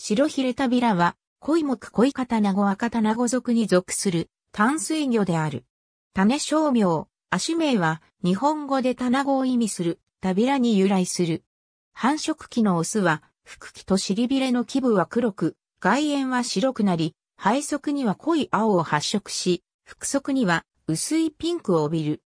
白ヒレタビラは、恋木恋刀子赤刀子族に属する淡水魚である。種商名、足名は日本語で棚子を意味するタビラに由来する。繁殖期のオスは、腹気と尻びれの基部は黒く、外縁は白くなり、背側には濃い青を発色し、腹側には薄いピンクを帯びる。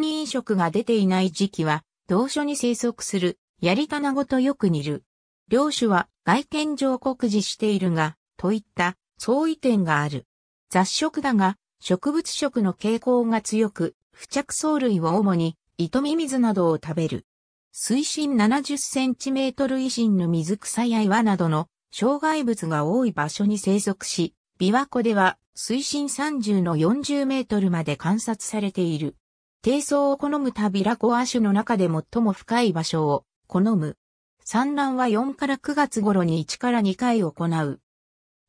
に飲色が出ていない時期は、同所に生息する、槍りタナゴとよく似る。両種は外見上告示しているが、といった相違点がある。雑食だが、植物食の傾向が強く、付着藻類を主に、糸ミミズなどを食べる。水深70センチメートル以深の水草や岩などの障害物が多い場所に生息し、琵琶湖では水深30の40メートルまで観察されている。低層を好むタビラコア種の中で最も深い場所を好む産卵は4から9月頃に1から2回行う。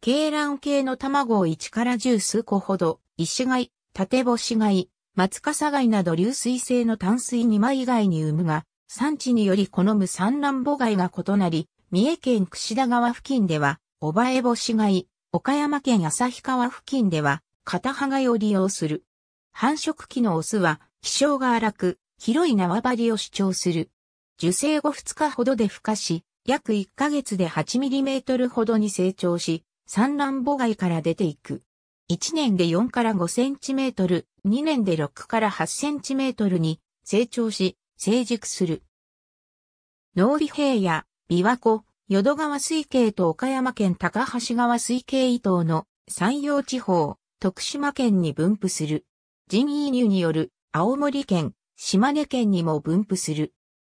鶏卵系の卵を1から10数個ほど、石貝、縦干し貝、松笠貝など流水性の淡水2枚以外に産むが、産地により好む産卵母貝が異なり、三重県串田川付近では、小え干し貝、岡山県旭川付近では、片葉貝を利用する。繁殖期のオスは、気性が荒く、広い縄張りを主張する。受精後2日ほどで孵化し、約1ヶ月で8トルほどに成長し、産卵母外から出ていく。1年で4から5センチメートル、2年で6から8センチメートルに成長し、成熟する。農美平野、琵琶湖、淀川水系と岡山県高橋川水系伊東の山陽地方、徳島県に分布する。人移入による青森県、島根県にも分布する。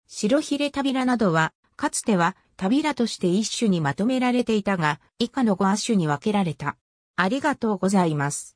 白ヒレタビラなどは、かつてはタビラとして一種にまとめられていたが、以下の5亜種に分けられた。ありがとうございます。